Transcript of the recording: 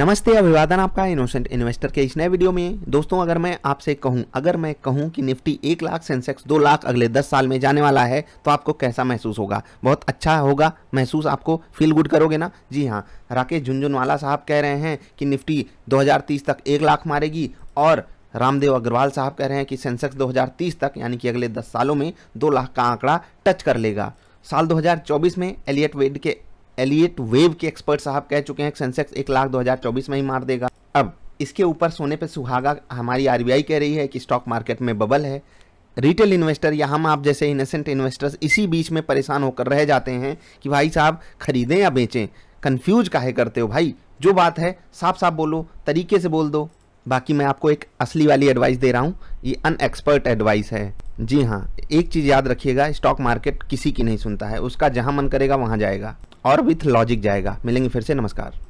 नमस्ते अभिवादन आपका इनोसेंट इन्वेस्टर के इस नए वीडियो में दोस्तों अगर मैं आपसे कहूं अगर मैं कहूं कि निफ्टी एक लाख सेंसेक्स दो लाख अगले दस साल में जाने वाला है तो आपको कैसा महसूस होगा बहुत अच्छा होगा महसूस आपको फील गुड करोगे ना जी हाँ राकेश झुंझुनवाला साहब कह रहे हैं कि निफ्टी दो तक एक लाख मारेगी और रामदेव अग्रवाल साहब कह रहे हैं कि सेंसेक्स दो तक यानी कि अगले दस सालों में दो लाख का आंकड़ा टच कर लेगा साल 2024 में एलियट वेड के एलियट वेव के एक्सपर्ट साहब कह चुके हैं सेंसेक्स एक लाख दो हज़ार चौबीस में ही मार देगा अब इसके ऊपर सोने पे सुहागा हमारी आरबीआई कह रही है कि स्टॉक मार्केट में बबल है रिटेल इन्वेस्टर या हम आप जैसे इनोसेंट इन्वेस्टर्स इसी बीच में परेशान होकर रह जाते हैं कि भाई साहब खरीदें या बेचें कन्फ्यूज काहे करते हो भाई जो बात है साफ साफ बोलो तरीके से बोल दो बाकी मैं आपको एक असली वाली एडवाइस दे रहा हूँ ये अनएक्सपर्ट एडवाइस है जी हाँ एक चीज़ याद रखिएगा स्टॉक मार्केट किसी की नहीं सुनता है उसका जहाँ मन करेगा वहाँ जाएगा और विथ लॉजिक जाएगा मिलेंगे फिर से नमस्कार